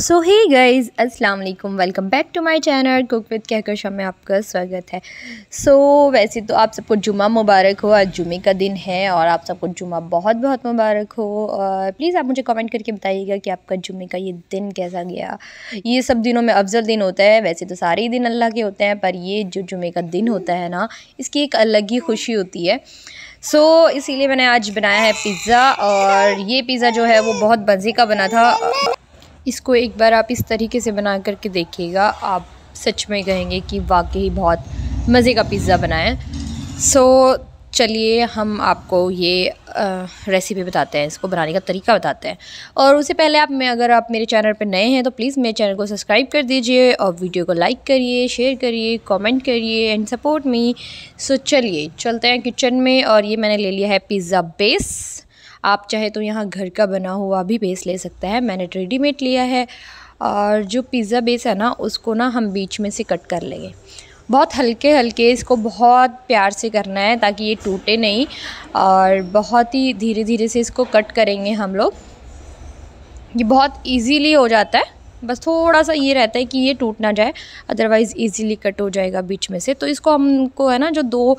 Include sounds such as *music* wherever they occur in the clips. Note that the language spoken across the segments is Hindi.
सो ही गाइज़ अस्सलाम वालेकुम welcome back to my channel cook with शाम में आपका स्वागत है सो so, वैसे तो आप सबको जुमा मुबारक हो आज जुमे का दिन है और आप सबको जुमा बहुत बहुत मुबारक हो और प्लीज़ आप मुझे कमेंट करके बताइएगा कि आपका जुमे का ये दिन कैसा गया ये सब दिनों में अफजल दिन होता है वैसे तो सारे दिन अल्लाह के होते हैं पर ये जो जुमे का दिन होता है ना इसकी एक अलग ही खुशी होती है सो so, इसीलिए मैंने आज बनाया है पिज़्ज़ा और ये पिज़्ज़ा जो है वो बहुत मज़े का बना था इसको एक बार आप इस तरीके से बना करके देखिएगा आप सच में कहेंगे कि वाकई बहुत मज़े का पिज़्ज़ा बनाए सो so, चलिए हम आपको ये आ, रेसिपी बताते हैं इसको बनाने का तरीका बताते हैं और उससे पहले आप मैं अगर आप मेरे चैनल पर नए हैं तो प्लीज़ मेरे चैनल को सब्सक्राइब कर दीजिए और वीडियो को लाइक करिए शेयर करिए कमेंट करिए एंड सपोर्ट मी सो चलिए चलते हैं किचन में और ये मैंने ले लिया है पिज़्ज़ा बेस आप चाहे तो यहाँ घर का बना हुआ भी बेस ले सकते हैं मैंने रेडीमेड तो लिया है और जो पिज़्ज़ा बेस है ना उसको ना हम बीच में से कट कर लेंगे बहुत हल्के हल्के इसको बहुत प्यार से करना है ताकि ये टूटे नहीं और बहुत ही धीरे धीरे से इसको कट करेंगे हम लोग ये बहुत इजीली हो जाता है बस थोड़ा सा ये रहता है कि ये टूट ना जाए अदरवाइज़ ईजीली कट हो जाएगा बीच में से तो इसको हमको है ना जो दो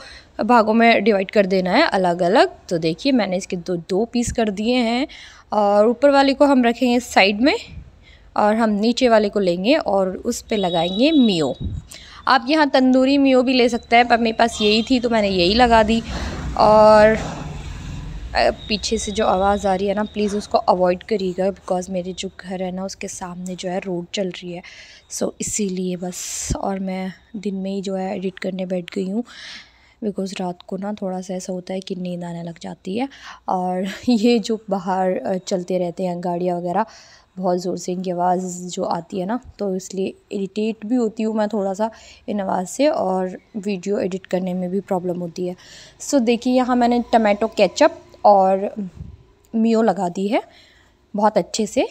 भागों में डिवाइड कर देना है अलग अलग तो देखिए मैंने इसके दो दो पीस कर दिए हैं और ऊपर वाले को हम रखेंगे साइड में और हम नीचे वाले को लेंगे और उस पर लगाएंगे मियो आप यहाँ तंदूरी मियो भी ले सकते हैं पर मेरे पास यही थी तो मैंने यही लगा दी और पीछे से जो आवाज़ आ रही है ना प्लीज़ उसको अवॉइड करिएगा बिकॉज़ मेरे जो घर है ना उसके सामने जो है रोड चल रही है सो so, इसीलिए बस और मैं दिन में ही जो है एडिट करने बैठ गई हूँ बिकॉज़ रात को ना थोड़ा सा ऐसा होता है कि नींद आने लग जाती है और *laughs* ये जो बाहर चलते रहते हैं गाड़ियाँ वगैरह बहुत ज़ोर से इनकी आवाज़ जो आती है ना तो इसलिए इरीटेट भी होती हूँ मैं थोड़ा सा इन आवाज़ से और वीडियो एडिट करने में भी प्रॉब्लम होती है सो देखिए यहाँ मैंने टमाटो केचप और मियो लगा दी है बहुत अच्छे से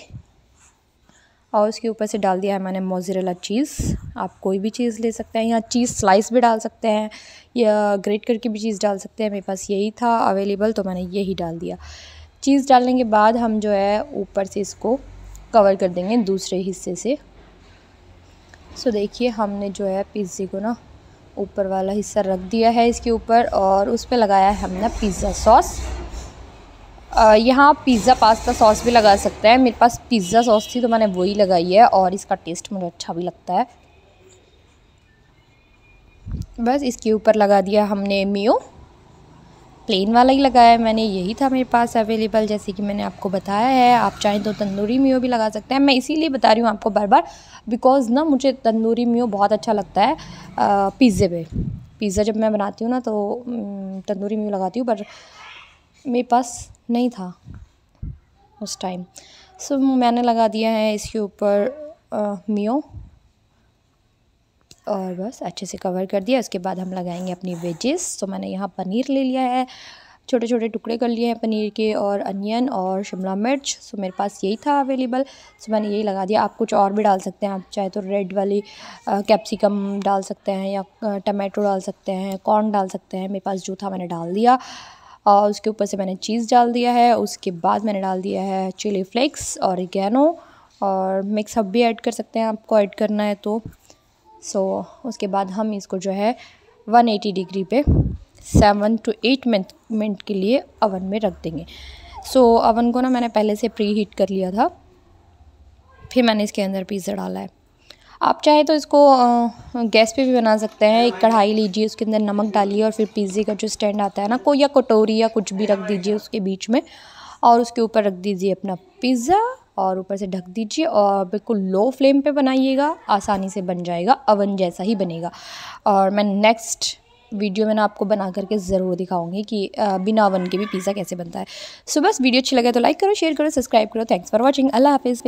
और उसके ऊपर से डाल दिया है मैंने मोजरेला चीज़ आप कोई भी चीज़ ले सकते हैं या चीज़ स्लाइस भी डाल सकते हैं या ग्रेट करके भी चीज़ डाल सकते हैं मेरे पास यही था अवेलेबल तो मैंने यही डाल दिया चीज़ डालने के बाद हम जो है ऊपर से इसको कवर कर देंगे दूसरे हिस्से से सो देखिए हमने जो है पिज़्ज़े को ना ऊपर वाला हिस्सा रख दिया है इसके ऊपर और उस पर लगाया है हमने पिज़्ज़ा सॉस यहाँ पिज़्ज़ा पास्ता सॉस भी लगा सकते हैं मेरे पास पिज़्ज़ा सॉस थी तो मैंने वही लगाई है और इसका टेस्ट मुझे अच्छा भी लगता है बस इसके ऊपर लगा दिया हमने मियो प्लेन वाला ही लगाया मैंने यही था मेरे पास अवेलेबल जैसे कि मैंने आपको बताया है आप चाहें तो तंदूरी मियो भी लगा सकते हैं मैं इसीलिए बता रही हूँ आपको बार बार बिकॉज़ ना मुझे तंदूरी मियो बहुत अच्छा लगता है पिज़्ज़े पे पिज़्ज़ा जब मैं बनाती हूँ ना तो तंदूरी मियो लगाती हूँ पर मेरे पास नहीं था उस टाइम सो so, मैंने लगा दिया है इसके ऊपर मियो और बस अच्छे से कवर कर दिया उसके बाद हम लगाएंगे अपनी वेजेस तो मैंने यहाँ पनीर ले लिया है छोटे छोटे टुकड़े कर लिए हैं पनीर के और अनियन और शिमला मिर्च सो मेरे पास यही था अवेलेबल सो मैंने यही लगा दिया आप कुछ और भी डाल सकते हैं आप चाहे तो रेड वाली कैप्सिकम डाल सकते हैं या टमाटो डाल सकते हैं कॉर्न डाल सकते हैं मेरे पास जो था मैंने डाल दिया और उसके ऊपर से मैंने चीज़ डाल दिया है उसके बाद मैंने डाल दिया है चिली फ्लेक्स और गैनो और मिक्स अब भी ऐड कर सकते हैं आपको ऐड करना है तो सो so, उसके बाद हम इसको जो है 180 डिग्री पे seven to eight minute minute के लिए अवन में रख देंगे सो so, अवन को ना मैंने पहले से प्री हीट कर लिया था फिर मैंने इसके अंदर पिज़्ज़ा डाला है आप चाहे तो इसको गैस पे भी बना सकते हैं एक कढ़ाई लीजिए उसके अंदर नमक डालिए और फिर पिज़्ज़े का जो स्टैंड आता है ना कोई या कटोरी या कुछ भी रख दीजिए उसके बीच में और उसके ऊपर रख दीजिए अपना पिज़्ज़ा और ऊपर से ढक दीजिए और बिल्कुल लो फ्लेम पे बनाइएगा आसानी से बन जाएगा अवन जैसा ही बनेगा और मैं नेक्स्ट वीडियो में ना आपको बना करके ज़रूर दिखाऊंगी कि बिना अवन के भी पिज़्ज़ा कैसे बनता है सो बस वीडियो अच्छी लगे तो लाइक करो शेयर करो सब्सक्राइब करो थैंक्स फॉर वॉचिंग अल्लाह हाफिज़